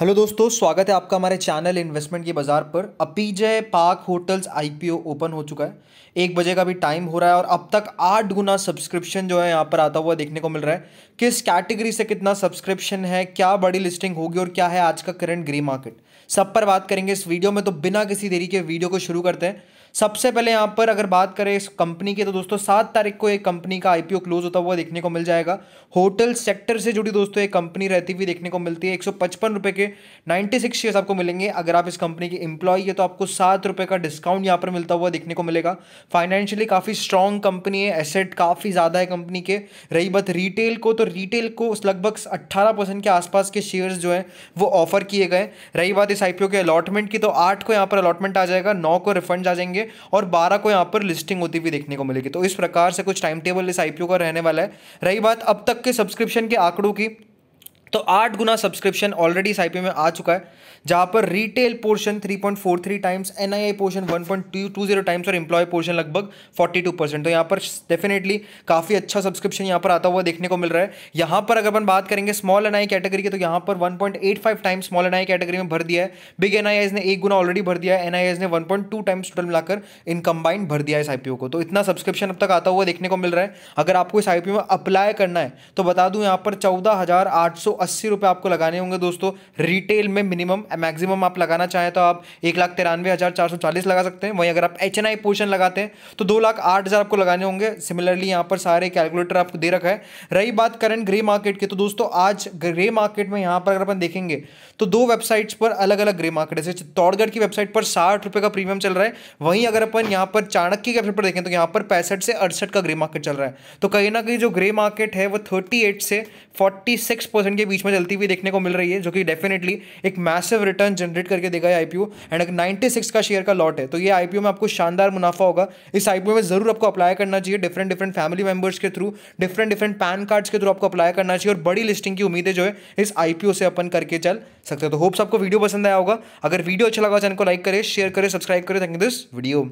hello दोस्तों स्वागत है आपका हमारे चैनल इन्वेस्टमेंट के बाज़ार पर Apeejay Park Hotels IPO open हो चुका है एक बजे का भी टाइम हो रहा है और अब तक आठ गुना सब्सक्रिप्शन जो है यहाँ पर आता हुआ देखने को मिल रहा है किस कैटेगरी से कितना सब्सक्रिप्शन है क्या बड़ी लिस्टिंग होगी और क्या है आज का करंट ग्रे मार्केट सब पर बात करेंगे इस वीडियो में तो बिना किसी देरी के वीडियो को शुरू करते हैं सबसे पहले यहाँ पर अगर बात करें इस कंपनी की तो दोस्तों सात तारीख को एक कंपनी का आईपीओ क्लोज होता हुआ देखने को मिल जाएगा होटल सेक्टर से जुड़ी दोस्तों एक कंपनी रहती हुई देखने को मिलती है एक रुपए के नाइन्टी सिक्स शेयर्स आपको मिलेंगे अगर आप इस कंपनी के इंप्लॉय है तो आपको सात रुपये का डिस्काउंट यहाँ पर मिलता हुआ देखने को मिलेगा फाइनेंशियली काफ़ी स्ट्रॉन्ग कंपनी है एसेट काफ़ी ज़्यादा है कंपनी के रही बात रिटेल को तो रिटेल को लगभग अट्ठारह परसेंट के आसपास के शेयर्स जो हैं वो ऑफर किए गए रही बात इस आईपीओ के अलॉटमेंट की तो आठ को यहाँ पर अलॉटमेंट आ जाएगा नौ को रिफंड आ जाएंगे जाएंगे और बारह को यहाँ पर लिस्टिंग होती हुई देखने को मिलेगी तो इस प्रकार से कुछ टाइम टेबल इस आईपीओ का रहने वाला है रही बात अब तक के सब्सक्रिप्शन के आंकड़ों की तो आठ गुना सब्सक्रिप्शन ऑलरेडी इस आईपीओ में आ चुका है जहां पर retail portion 3.43 times NII portion 1.20 times और एम्प्लॉय पोर्शन लगभग 42 परसेंट तो यहां पर डेफिनेटली काफ़ी अच्छा सब्सक्रिप्शन यहां पर आता हुआ देखने को मिल रहा है यहां पर अगर अपन बात करेंगे स्मॉल एनआई कैटेगरी की तो यहां पर one times small NI category में भर दिया है बिग एनआईआईज ने एक गुना ऑलरेडी भर दिया है एनआईआईज ने वन टाइम्स टोटल मिलाकर इन कंबाइंड भर दिया है इस आईपीओ को तो इतना सब्सक्रिप्शन अब तक आता हुआ देखने को मिल रहा है अगर आपको इस आईपीओ में अप्लाई करना है तो बता दू यहां पर चौदह अस्सी रुपये आपको लगाने होंगे दोस्तों रिटेल में मिनिमम मैक्सिमम आप लगाना चाहें तो आप एक लाख तिरानवे हज़ार चार सौ चालीस लगा सकते हैं वहीं अगर आप एच एन आई पोर्शन लगाते हैं तो दो लाख आठ हज़ार आपको लगाने होंगे सिमिलरली यहाँ पर सारे कैलकुलेटर आपको दे रखा है रही बात करंट ग्रे मार्केट की तो दोस्तों आज ग्रे मार्केट में यहाँ पर अगर अपन देखेंगे तो दो वेबसाइट्स पर अलग अलग ग्रे मार्केट जैसे चित्तौड़गढ़ की वेबसाइट पर साठ रुपये का प्रीमियम चल रहा है वहीं अगर अपन यहाँ पर चाणक्य की वेबसाइट पर देखें तो यहाँ पर पैंसठ से अड़सठ का ग्रे मार्केट चल रहा है तो कहीं ना कहीं जो ग्रे मार्केट है वो थर्टी से फोर्टी सिक्स परसेंट के बीच में चलती हुई देखने को मिल रही है जो कि डेफिनेटली एक मैसिव रिटर्न जनरेट करके देगा IPO P and ninety six का शेयर का लॉट है तो ये आईपीओ में आपको शानदार मुनाफा होगा इस आईपीओ में ज़रूर आपको अप्लाई करना चाहिए डिफरेंट डिफरेंट फैमिली मेंबर्स के through different different PAN cards के थ्रू आपको अप्लाई करना चाहिए और बड़ी लिस्टिंग की उम्मीदें जो है इस आईपीओ से अपन करके चल सकते हो तो होप्स आपको वीडियो पसंद आया होगा अगर वीडियो अच्छा लगा चैनल को लाइक करें शेयर करें सब्सक्राइब करें थैंक यू दिस वीडियो